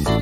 hello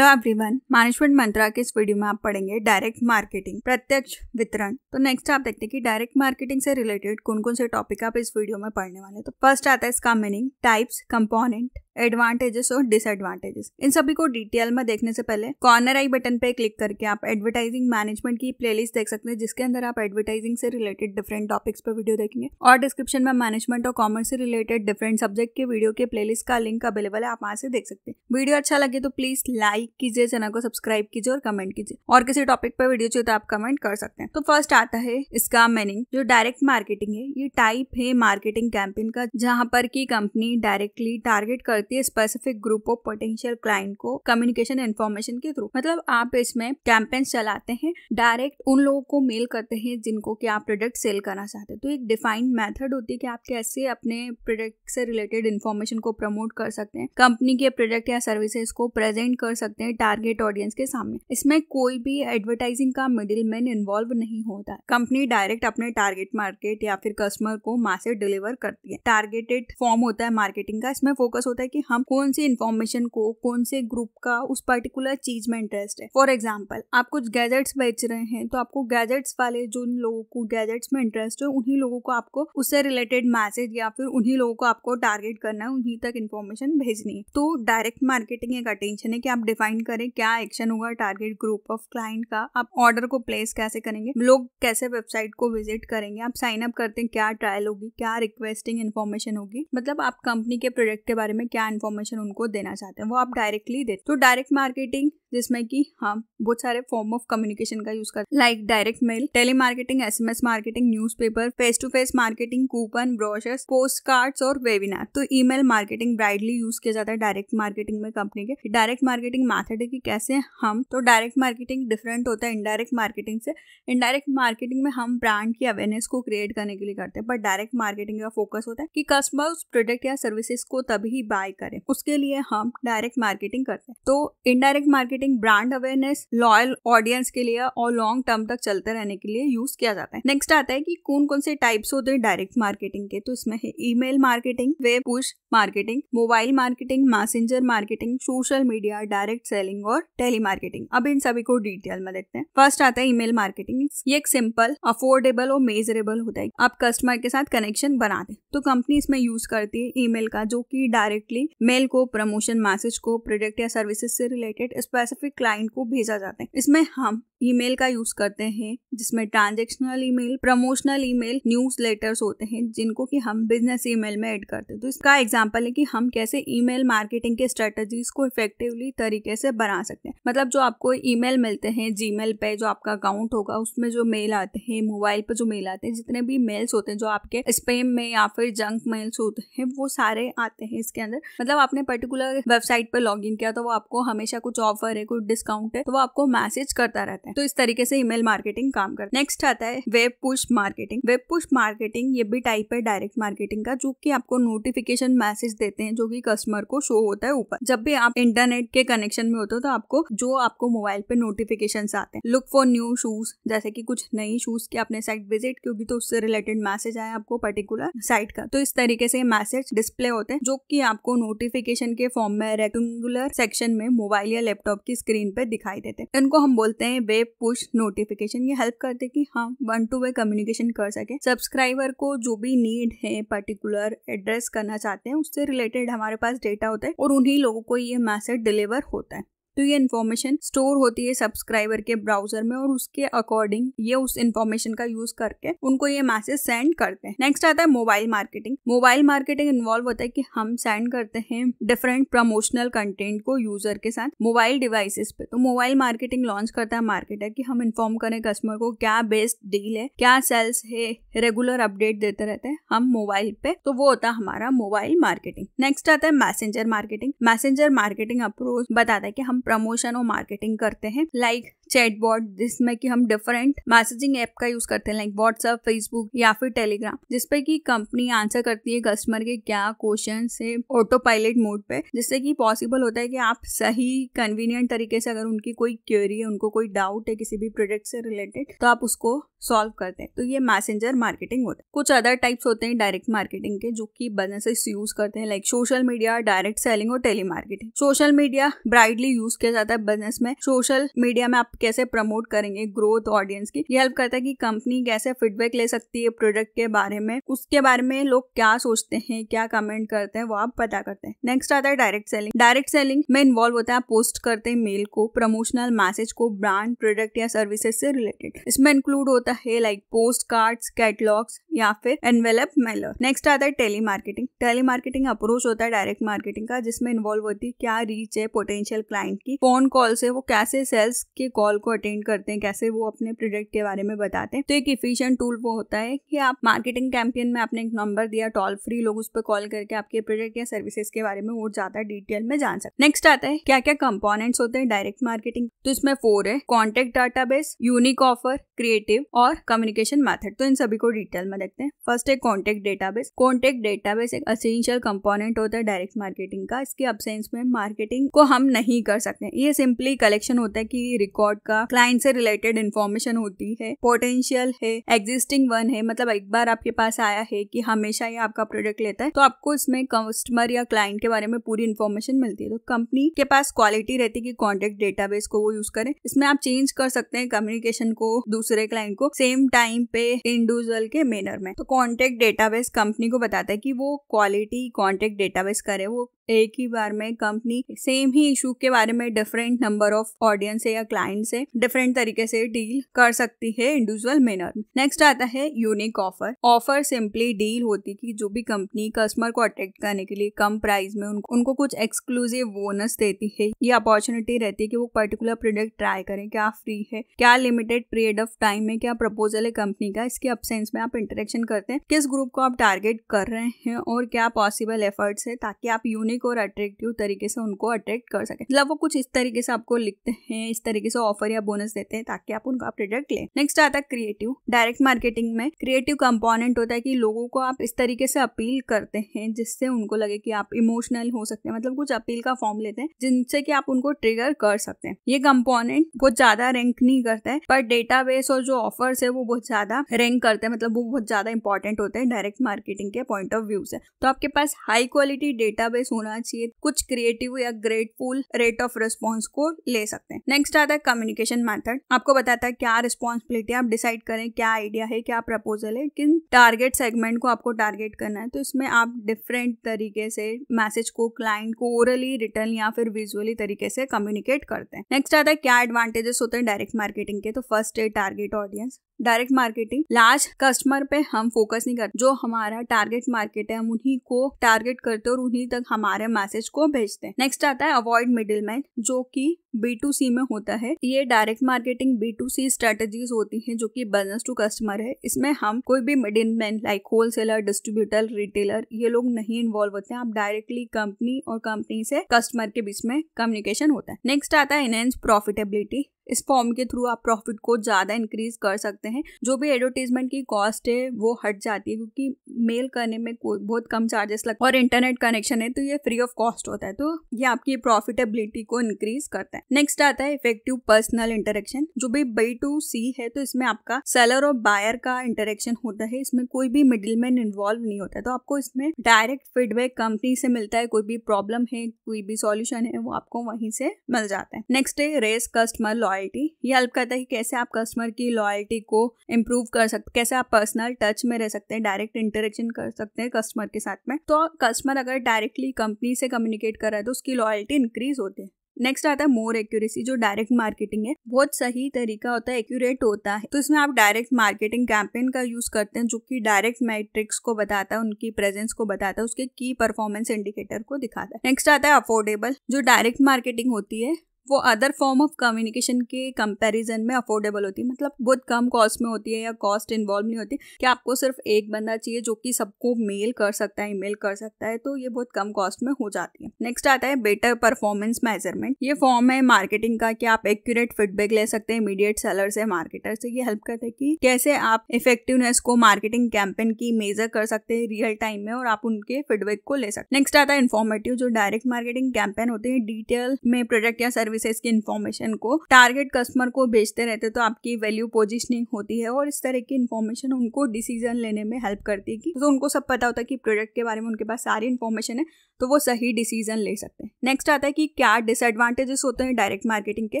everyone management मंत्रा के इस video में आप पढ़ेंगे डायरेक्ट मार्केटिंग प्रत्यक्ष वितरण तो नेक्स्ट आप देखते हैं कि डायरेक्ट मार्केटिंग से रिलेटेड कौन कौन से टॉपिक आप इस वीडियो में पढ़ने वाले तो फर्स्ट आता है इसका मीनिंग टाइप्स कंपोनेंट एडवांटेजेस और डिसएडवांटेजेस इन सभी को डिटेल में देखने से पहले कॉर्नर आई बटन पे क्लिक करके आप एडवर्टाइजिंग मैनेजमेंट की प्लेलिस्ट देख सकते हैं जिसके अंदर आप एडवर्टाइजिंग से रिलेटेड डिफरेंट टॉपिक्स पर वीडियो देखेंगे और डिस्क्रिप्शन में मैनेजमेंट और कॉमर्स से रिलेटेड डिफरेंट सब्जेक्ट के वीडियो के प्ले का लिंक अवेलेबल है आप वहाँ से देख सकते हैं वीडियो अच्छा लगे तो प्लीज लाइक कीजिए चैनल को सब्सक्राइब कीजिए और कमेंट कीजिए और किसी टॉपिक पर वीडियो चाहिए तो आप कमेंट कर सकते हैं तो फर्स्ट आता है इसका मीनिंग जो डायरेक्ट मार्केटिंग है ये टाइप है मार्केटिंग कैंपेन का जहाँ पर की कंपनी डायरेक्टली टारगेट कर करती है specific group of potential client को कम्युनिकेशन इन्फॉर्मेशन के थ्रू मतलब आप इसमें कैंपेन चलाते हैं डायरेक्ट उन लोगों को मेल करते हैं जिनको कि आप प्रोडक्ट सेल करना चाहते हैं तो एक डिफाइंड मेथड होती है कि आप कैसे अपने प्रोडक्ट से रिलेटेड इन्फॉर्मेशन को प्रमोट कर सकते हैं कंपनी के प्रोडक्ट या सर्विसेज को प्रेजेंट कर सकते हैं टारगेट ऑडियंस के सामने इसमें कोई भी एडवर्टाइजिंग का मिडिल मैन इन्वॉल्व नहीं होता कंपनी डायरेक्ट अपने टारगेट मार्केट या फिर कस्टमर को मासे डिलीवर करती है टारगेटेड फॉर्म होता है मार्केटिंग का इसमें फोकस होता है कि हम कौन सी इन्फॉर्मेशन को कौन से ग्रुप का उस पर्टिकुलर चीज में इंटरेस्ट है फॉर एग्जाम्पल आप कुछ गैजेट्स बेच रहे हैं तो आपको गैजेट्स वाले जो लोगों को गैजेट्स में इंटरेस्ट है उन्हीं लोगों को आपको उससे रिलेटेड मैसेज या फिर उन्हीं लोगों को आपको टारगेट करना है उन्हीं तक इन्फॉर्मेशन भेजनी है तो डायरेक्ट मार्केटिंग एक अटेंशन है कि आप डिफाइन करें क्या एक्शन होगा टारगेट ग्रुप ऑफ क्लाइंट का आप ऑर्डर को प्लेस कैसे करेंगे लोग कैसे वेबसाइट को विजिट करेंगे आप साइन अप करते हैं क्या ट्रायल होगी क्या रिक्वेस्टिंग इन्फॉर्मेशन होगी मतलब आप कंपनी के प्रोडक्ट के बारे में क्या क्या इन्फॉर्मेशन उनको देना चाहते हैं वो आप डायरेक्टली देते तो डायरेक्ट मार्केटिंग जिसमें कि हम हाँ, बहुत सारे फॉर्म ऑफ कम्युनिकेशन का यूज करते like direct mail telemarketing S M S marketing newspaper face to face marketing coupon brochures postcard और वेबिनार तो email marketing broadly use किया जाता है डायरेक्ट मार्केटिंग में company के direct marketing method है कि कैसे हम तो डायरेक्ट मार्केटिंग डिफरेंट होता है इनडायरेक्ट मार्केटिंग से इनडायरेक्ट मार्केटिंग में हम ब्रांड की अवेयरनेस को क्रिएट करने के लिए करते हैं बट डायरेक्ट मार्केटिंग का फोकस होता है कि कस्टमर उस प्रोडक्ट या सर्विसेज को तभी बाय अप्लाई करें उसके लिए हम डायरेक्ट मार्केटिंग करते हैं तो indirect marketing brand awareness loyal audience के लिए और लॉन्ग टर्म तक चलते रहने के लिए यूज किया जाता है नेक्स्ट आता है कि कौन कौन से टाइप्स होते हैं डायरेक्ट मार्केटिंग के तो इसमें है email marketing web push marketing mobile marketing messenger marketing social media direct selling और टेली मार्केटिंग अब इन सभी को डिटेल में देखते हैं फर्स्ट आता है ईमेल मार्केटिंग ये एक सिंपल अफोर्डेबल और मेजरेबल होता है आप कस्टमर के साथ कनेक्शन बनाते हैं तो कंपनी इसमें यूज करती है ईमेल का जो कि डायरेक्टली बेसिकली मेल को प्रमोशन मैसेज को प्रोडक्ट या सर्विसेज से रिलेटेड स्पेसिफिक क्लाइंट को भेजा जाता है इसमें हम ईमेल का यूज करते हैं जिसमें transactional email promotional email newsletters होते हैं जिनको कि हम बिजनेस ईमेल में ऐड करते हैं तो इसका एग्जाम्पल है कि हम कैसे ईमेल मार्केटिंग के स्ट्रेटजीज को इफेक्टिवली तरीके से बना सकते हैं मतलब जो आपको ईमेल मिलते हैं जी पे जो आपका अकाउंट होगा उसमें जो मेल आते हैं मोबाइल पर जो मेल आते हैं जितने भी मेल्स होते हैं जो आपके स्पेम में या फिर जंक मेल्स होते हैं वो सारे आते हैं इसके अंदर मतलब आपने पर्टिकुलर वेबसाइट पर लॉग किया तो वो आपको हमेशा कुछ ऑफर है कुछ डिस्काउंट है तो वो आपको मैसेज करता रहता है हैं तो इस तरीके से ईमेल मार्केटिंग काम करता है नेक्स्ट आता है web push marketing web push marketing ये भी टाइप है डायरेक्ट मार्केटिंग का जो की आपको नोटिफिकेशन मैसेज देते हैं जो की कस्टमर को शो होता है ऊपर जब भी आप इंटरनेट के कनेक्शन में होते हो तो आपको जो आपको मोबाइल पे नोटिफिकेशन आते हैं लुक फॉर न्यू शूज जैसे की कुछ नई शूज की आपने साइट विजिट क्योंकि तो उससे रिलेटेड मैसेज आया आपको पर्टिकुलर साइट का तो इस तरीके से मैसेज डिस्प्ले होते हैं जो कि आपको नोटिफिकेशन के फॉर्म में रेक्टेंगुलर सेक्शन में मोबाइल या लैपटॉप की स्क्रीन पे दिखाई देते हैं इनको हम बोलते हैं वेब ये पुश नोटिफिकेशन ये हेल्प करते कि हाँ वन टू वे कम्युनिकेशन कर सके सब्सक्राइबर को जो भी नीड है पर्टिकुलर एड्रेस करना चाहते हैं उससे रिलेटेड हमारे पास डेटा होता है और उन्हीं लोगों को ये मैसेज डिलीवर होता है तो ये इन्फॉर्मेशन स्टोर होती है सब्सक्राइबर के ब्राउजर में और उसके अकॉर्डिंग ये उस इन्फॉर्मेशन का यूज करके उनको ये मैसेज सेंड करते हैं नेक्स्ट आता है mobile marketing mobile marketing involve होता है कि हम सेंड करते हैं डिफरेंट प्रमोशनल कंटेंट को यूजर के साथ मोबाइल डिवाइसेस पे तो मोबाइल मार्केटिंग लॉन्च करता है मार्केटर कि हम इन्फॉर्म करें कस्टमर को क्या बेस्ट डील है क्या सेल्स है रेगुलर अपडेट देते रहते हैं हम मोबाइल पे तो वो होता है हमारा मोबाइल मार्केटिंग नेक्स्ट आता है messenger marketing messenger marketing approach बताता है कि हम प्रमोशन और मार्केटिंग करते हैं लाइक like, चैटबॉट जिसमें कि हम डिफरेंट मैसेजिंग ऐप का यूज करते हैं लाइक व्हाट्सअप फेसबुक या फिर टेलीग्राम जिसपे की कंपनी आंसर करती है कस्टमर के क्या क्वेश्चन है ऑटो पायलट मोड पे जिससे कि पॉसिबल होता है कि आप सही कन्वीनियंट तरीके से अगर उनकी कोई क्वेरी है उनको कोई डाउट है किसी भी प्रोडक्ट से रिलेटेड तो आप उसको सॉल्व करते हैं तो ये मैसेंजर मार्केटिंग होता है कुछ अदर टाइप्स होते हैं डायरेक्ट मार्केटिंग के जो कि बिजनेसेस यूज करते हैं like social media direct selling और telemarketing social media broadly use किया जाता है बिजनेस में सोशल मीडिया में आप कैसे प्रमोट करेंगे ग्रोथ ऑडियंस की ये हेल्प करता है कि कंपनी कैसे फीडबैक ले सकती है प्रोडक्ट के बारे में उसके बारे में लोग क्या सोचते हैं क्या कमेंट करते हैं वो आप पता करते हैं नेक्स्ट आता है डायरेक्ट सेलिंग डायरेक्ट सेलिंग में इन्वॉल्व होता है पोस्ट करते हैं मेल को प्रमोशनल मैसेज को ब्रांड प्रोडक्ट या सर्विसेज से रिलेटेड इसमें इंक्लूड होता है लाइक पोस्ट कार्ड कैटलॉग्स या फिर एनवेलप मेलर नेक्स्ट आता है telemarketing telemarketing approach होता है डायरेक्ट मार्केटिंग का जिसमें इन्वॉल्व होती है क्या रीच है पोटेंशियल क्लाइंट की फोन कॉल से वो कैसे सेल्स के कॉल कॉल को अटेंड करते हैं कैसे वो अपने प्रोडक्ट के बारे में बताते हैं तो एक इफिशियंट टूल वो होता है कि आप मार्केटिंग कैंपेन में आपने एक नंबर दिया टोल फ्री लोग उस पर कॉल करके आपके प्रोडक्ट या सर्विसेज के बारे में और ज्यादा डिटेल में जान सकते नेक्स्ट आता है क्या क्या कंपोनेंट्स होते हैं डायरेक्ट मार्केटिंग तो इसमें फोर है contact data unique offer creative और कम्युनिकेशन मेथड तो इन सभी को डिटेल में देखते हैं फर्स्ट है contact database contact database एक असेंशियल कंपोनेंट होता है डायरेक्ट मार्केटिंग का इसके अबसेंस में मार्केटिंग को हम नहीं कर सकते ये सिंपली कलेक्शन होता है कि रिकॉर्ड आपका क्लाइंट से रिलेटेड इन्फॉर्मेशन होती है पोटेंशियल है एग्जिस्टिंग वन है मतलब एक बार आपके पास आया है कि हमेशा ये आपका प्रोडक्ट लेता है तो आपको इसमें कस्टमर या क्लाइंट के बारे में पूरी इन्फॉर्मेशन मिलती है तो कंपनी के पास क्वालिटी रहती है कि कॉन्टेक्ट डेटाबेस को वो यूज करें इसमें आप चेंज कर सकते हैं कम्युनिकेशन को दूसरे क्लाइंट को सेम टाइम पे इंडिविजुअल के मेनर में तो कॉन्टेक्ट डेटाबेस कंपनी को बताता है कि वो क्वालिटी कॉन्टेक्ट डेटाबेस करे वो एक ही बार में कंपनी सेम ही इशू के बारे में डिफरेंट नंबर ऑफ ऑडियंस या क्लाइंट से डिफरेंट तरीके से डील कर सकती है इंडिविजुअल मैनर नेक्स्ट आता है unique offer offer simply deal होती कि जो भी कंपनी कस्टमर को अट्रैक्ट करने के लिए कम प्राइस में उनको उनको कुछ एक्सक्लूसिव बोनस देती है ये अपॉर्चुनिटी रहती है कि वो पर्टिकुलर प्रोडक्ट ट्राई करें क्या फ्री है क्या लिमिटेड पीरियड ऑफ टाइम में क्या प्रपोजल है कंपनी का इसके अपसेंस में आप इंटरेक्शन करते हैं किस ग्रुप को आप टारगेट कर रहे हैं और क्या पॉसिबल एफर्ट्स है ताकि आप यूनिक और अट्रैक्टिव तरीके से उनको अट्रैक्ट कर सके मतलब वो कुछ इस तरीके से आपको लिखते हैं इस तरीके से ऑफर या बोनस देते हैं ताकि आप उनका प्रोडक्ट लें नेक्स्ट आता है क्रिएटिव डायरेक्ट मार्केटिंग में क्रिएटिव कंपोनेंट होता है कि लोगों को आप इस तरीके से अपील करते हैं जिससे उनको लगे कि आप इमोशनल हो सकते हैं मतलब कुछ अपील का फॉर्म लेते हैं जिनसे कि आप उनको ट्रिगर कर सकते हैं ये कंपोनेंट बहुत ज्यादा रैंक नहीं करता है पर डेटाबेस और जो ऑफर है वो बहुत ज्यादा रैंक करते हैं मतलब वो बहुत ज्यादा इंपॉर्टेंट होते हैं डायरेक्ट मार्केटिंग के पॉइंट ऑफ व्यू से तो आपके पास हाई क्वालिटी डेटाबेस होना चाहिए कुछ क्रिएटिव या ग्रेटफुल रेट ऑफ रिस्पॉन्स को ले सकते हैं नेक्स्ट आता है कम्युनिकेशन मैथड आपको बताता है क्या रिस्पॉन्सिबिलिटी आप डिसाइड करें क्या आइडिया है क्या प्रपोजल है किन टारगेट सेगमेंट को आपको टारगेट करना है तो इसमें आप डिफरेंट तरीके से मैसेज को क्लाइंट को ओरली रिटर्न या फिर विजुअली तरीके से कम्युनिकेट करते हैं नेक्स्ट आता है क्या एडवांटेजेस होते हैं डायरेक्ट मार्केटिंग के तो फर्स्ट है target audience direct marketing large customer पे हम फोकस नहीं करते जो हमारा टारगेट मार्केट है हम उन्हीं को टारगेट करते और उन्हीं तक हमारे मैसेज को भेजते हैं नेक्स्ट आता है अवॉइड मिडिल मैन जो कि बी टू सी में होता है ये direct marketing B to C strategies होती है जो कि बिजनेस टू कस्टमर है इसमें हम कोई भी middleman like wholesaler distributor retailer ये लोग नहीं इन्वॉल्व होते हैं आप डायरेक्टली कंपनी और कंपनी से कस्टमर के बीच में कम्युनिकेशन होता है नेक्स्ट आता है इनहेंस प्रॉफिटेबिलिटी इस फॉर्म के थ्रू आप प्रॉफिट को ज़्यादा इंक्रीज कर सकते हैं जो भी एडवर्टीजमेंट की कॉस्ट है वो हट जाती है क्योंकि मेल करने में बहुत कम चार्जेस लगते और इंटरनेट कनेक्शन है तो ये फ्री ऑफ कॉस्ट होता है तो ये आपकी प्रॉफिटेबिलिटी को इंक्रीज करता है नेक्स्ट आता है इफेक्टिव पर्सनल इंटरेक्शन जो भी बी टू सी है तो इसमें आपका सेलर और बायर का इंटरेक्शन होता है इसमें कोई भी मिडिल मैन इन्वॉल्व नहीं होता है तो आपको इसमें डायरेक्ट फीडबैक कंपनी से मिलता है कोई भी प्रॉब्लम है कोई भी सॉल्यूशन है वो आपको वहीं से मिल जाता है नेक्स्ट है रेस कस्टमर लॉयल लॉयल्टी ये हेल्प करता है कि कैसे आप कस्टमर की लॉयल्टी को इम्प्रूव कर सकते कैसे आप पर्सनल टच में रह सकते हैं डायरेक्ट इंटरेक्शन कर सकते हैं कस्टमर के साथ में तो कस्टमर अगर डायरेक्टली कंपनी से कम्युनिकेट कर रहा है तो उसकी लॉयल्टी इंक्रीज होती है नेक्स्ट आता है मोर एक्यूरेसी जो डायरेक्ट मार्केटिंग है बहुत सही तरीका होता है एक्यूरेट होता है तो इसमें आप डायरेक्ट मार्केटिंग कैंपेन का यूज करते हैं जो कि डायरेक्ट मैट्रिक्स को बताता है उनकी प्रेजेंस को बताता है उसके की परफॉर्मेंस इंडिकेटर को दिखाता है नेक्स्ट आता है अफोर्डेबल जो डायरेक्ट मार्केटिंग होती है वो अदर फॉर्म ऑफ कम्युनिकेशन के कंपैरिजन में अफोर्डेबल होती है मतलब बहुत कम कॉस्ट में होती है या कॉस्ट इन्वॉल्व नहीं होती कि आपको सिर्फ एक बंदा चाहिए जो कि सबको मेल कर सकता है ईमेल कर सकता है तो ये बहुत कम कॉस्ट में हो जाती है नेक्स्ट आता है बेटर परफॉर्मेंस मेजरमेंट ये फॉर्म है मार्केटिंग का कि आप एक्यूरेट फीडबैक ले सकते हैं इमीडिएट सेलर से मार्केटर से ये हेल्प करते हैं कि कैसे आप इफेक्टिवनेस को मार्केटिंग कैंपेन की मेजर कर सकते हैं रियल टाइम में और आप उनके फीडबैक को ले सकते हैं नेक्स्ट आता है इन्फॉर्मेटिव जो डायरेक्ट मार्केटिंग कैंपेन होते हैं डिटेल में प्रोडक्ट या सर्विस सर्विसेज की इन्फॉर्मेशन को टारगेट कस्टमर को भेजते रहते तो आपकी वैल्यू पोजिशनिंग होती है और इस तरह की इन्फॉर्मेशन उनको डिसीजन लेने में हेल्प करती है तो उनको सब पता होता है कि प्रोडक्ट के बारे में उनके पास सारी इन्फॉर्मेशन है तो वो सही डिसीजन ले सकते हैं नेक्स्ट आता है कि क्या डिसएडवांटेजेस होते हैं डायरेक्ट मार्केटिंग के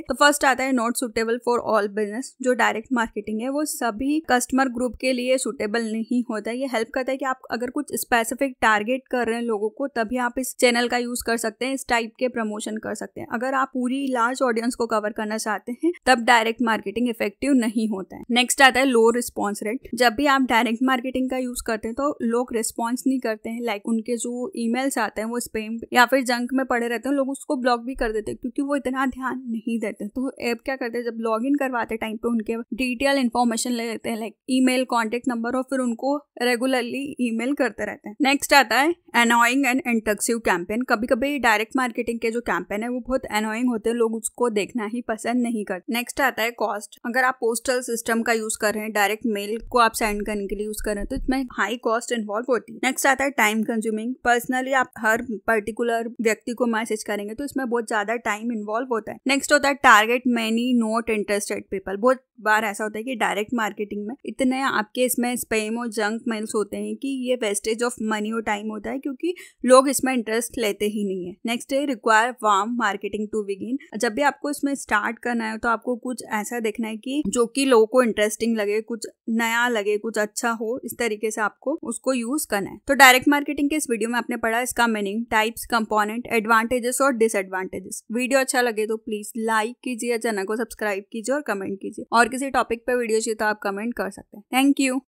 तो फर्स्ट आता है not suitable for all business जो डायरेक्ट मार्केटिंग है वो सभी कस्टमर ग्रुप के लिए सुटेबल नहीं होता है ये हेल्प करता है कि आप अगर कुछ स्पेसिफिक टारगेट कर रहे हैं लोगों को तभी आप इस चैनल का यूज कर सकते हैं इस टाइप के प्रमोशन कर सकते हैं अगर आप पूरी भी लार्ज ऑडियंस को कवर करना चाहते हैं तब डायरेक्ट मार्केटिंग इफेक्टिव नहीं होता है नेक्स्ट आता है लो रिस्पॉन्स रेट जब भी आप डायरेक्ट मार्केटिंग का यूज करते हैं तो लोग रिस्पॉन्स नहीं करते हैं लाइक उनके जो ईमेल्स आते हैं वो स्पेम या फिर जंक में पड़े रहते हैं लोग उसको ब्लॉक भी कर देते हैं क्योंकि वो इतना ध्यान नहीं देते तो ऐप क्या करते हैं जब लॉग इन करवाते टाइम पे उनके डिटेल इन्फॉर्मेशन ले लेते हैं लाइक ई कॉन्टेक्ट नंबर और फिर उनको रेगुलरली ई करते रहते हैं नेक्स्ट आता है अनोइंग एंड इंटक्सिव कैंपेन कभी कभी डायरेक्ट मार्केटिंग के जो कैंपेन है वो बहुत एनोइंग होते होते हैं लोग उसको देखना ही पसंद नहीं करते नेक्स्ट आता है कॉस्ट अगर आप पोस्टल सिस्टम का यूज कर रहे हैं डायरेक्ट मेल को आप सेंड करने के लिए यूज कर रहे हैं तो इसमें हाई कॉस्ट इन्वॉल्व होती है नेक्स्ट आता है टाइम कंज्यूमिंग पर्सनली आप हर पर्टिकुलर व्यक्ति को मैसेज करेंगे तो इसमें बहुत ज्यादा टाइम इन्वॉल्व होता है नेक्स्ट होता है target many not interested people बहुत बार ऐसा होता है कि डायरेक्ट मार्केटिंग में इतने आपके इसमें स्पेम और जंक मेल्स होते हैं कि ये वेस्टेज ऑफ मनी और टाइम होता है क्योंकि लोग इसमें इंटरेस्ट लेते ही नहीं है नेक्स्ट है require warm marketing to begin जब भी आपको इसमें स्टार्ट करना है तो आपको कुछ ऐसा देखना है कि जो कि लोगों को इंटरेस्टिंग लगे कुछ नया लगे कुछ अच्छा हो इस तरीके से आपको उसको यूज करना है तो डायरेक्ट मार्केटिंग के इस वीडियो में आपने पढ़ा इसका मीनिंग टाइप्स कंपोनेंट एडवांटेजेस और डिसएडवांटेजेस वीडियो अच्छा लगे तो प्लीज लाइक कीजिए चैनल को सब्सक्राइब कीजिए और कमेंट कीजिए और किसी टॉपिक पर वीडियो चाहिए तो आप कमेंट कर सकते हैं थैंक यू